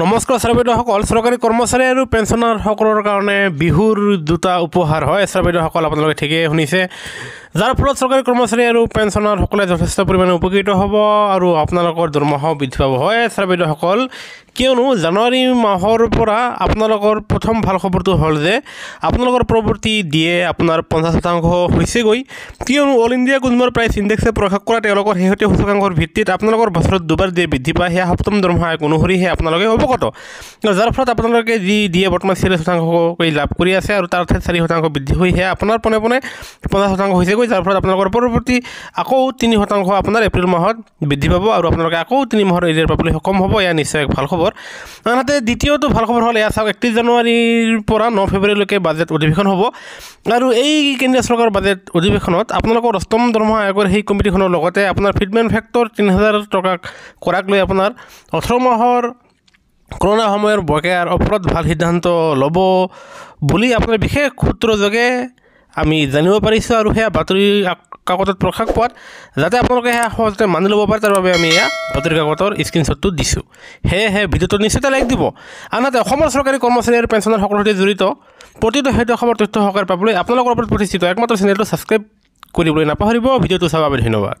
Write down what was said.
নমস্কাৰ বাইদেউসকল চৰকাৰী কৰ্মচাৰী আৰু পেঞ্চনাৰসকলৰ কাৰণে বিহুৰ দুটা উপহাৰ হয় বাইদেউসকল আপোনালোকে ঠিকেই শুনিছে যাৰ ফলত চৰকাৰী কৰ্মচাৰী আৰু পেঞ্চনাৰসকলে যথেষ্ট পৰিমাণে উপকৃত হ'ব আৰু আপোনালোকৰ দৰমহাও বৃদ্ধি পাব হয় ছাৰ বাইদেউসকল কিয়নো জানুৱাৰী মাহৰ পৰা আপোনালোকৰ প্ৰথম ভাল খবৰটো হ'ল যে আপোনালোকৰ প্ৰৱৰ্তী ডিয়ে আপোনাৰ পঞ্চাছ শতাংশ হৈছেগৈ কিয়নো অল ইণ্ডিয়া কনজুমাৰ প্ৰাইচ ইণ্ডেক্সে প্ৰকাশ কৰা তেওঁলোকৰ শেহতীয়া সূচকাংশৰ ভিত্তিত আপোনালোকৰ বছৰত দুবাৰ ডিয়ে বৃদ্ধি পায় সেয়া সপ্তম দৰমহা এক অনুসৰি সেয়া আপোনালোকে অৱগত যাৰ ফলত আপোনালোকে যি ডিয়ে বৰ্তমান চিৰে শতাংশকৈ লাভ কৰি আছে আৰু তাৰ ঠাইত চাৰি শতাংশ বৃদ্ধি হৈ সেয়া আপোনাৰ পোনে পোনে পঞ্চাছ শতাংশ হৈছেগৈ হৈ যাৰ ফলত আপোনালোকৰ পৰৱৰ্তী আকৌ তিনি শতাংশ আপোনাৰ এপ্ৰিল মাহত বৃদ্ধি পাব আৰু আপোনালোকে আকৌ তিনি মাহৰ এৰিয়াৰ পাবলৈ সক্ষম হ'ব এয়া নিশ্চয় ভাল খবৰ আনহাতে দ্বিতীয়টো ভাল খবৰ হ'ল এয়া চাওক একত্ৰিছ জানুৱাৰীৰ পৰা ন ফেব্ৰুৱাৰীলৈকে বাজেট অধিৱেশন হ'ব আৰু এই কেন্দ্ৰীয় চৰকাৰৰ বাজেট অধিৱেশনত আপোনালোকৰ অষ্টম দৰমহা আয়োগৰ সেই কমিটিখনৰ লগতে আপোনাৰ ফিডমেন ফেক্টৰ তিনি হাজাৰ টকাক কৰাক লৈ আপোনাৰ ওঠৰ মাহৰ কৰোণা সময়ৰ বকেয়াৰ ওপৰত ভাল সিদ্ধান্ত ল'ব বুলি আপোনাৰ বিশেষ সূত্ৰযোগে আমি জানিব পাৰিছোঁ আৰু সেয়া বাতৰি কাকতত প্ৰকাশ পোৱাত যাতে আপোনালোকে সেয়া সহজতে মানি ল'ব পাৰে তাৰ বাবে আমি এয়া বাতৰি কাকতৰ স্ক্ৰীনশ্বটটো দিছোঁ সেয়েহে ভিডিঅ'টো নিশ্চয়তে লাইক দিব আনহাতে অসমৰ চৰকাৰী কৰ্মচাৰী আৰু পেঞ্চনাৰসকলৰ সৈতে জড়িত প্ৰতিটো সেইটো অসমৰ তথ্য সহকাৰ পাবলৈ আপোনালোকৰ ওপৰত প্ৰতিষ্ঠিত একমাত্ৰ চেনেলটো ছাবস্ক্ৰাইব কৰিবলৈ নাপাহৰিব ভিডিঅ'টো চাব বাবে ধন্যবাদ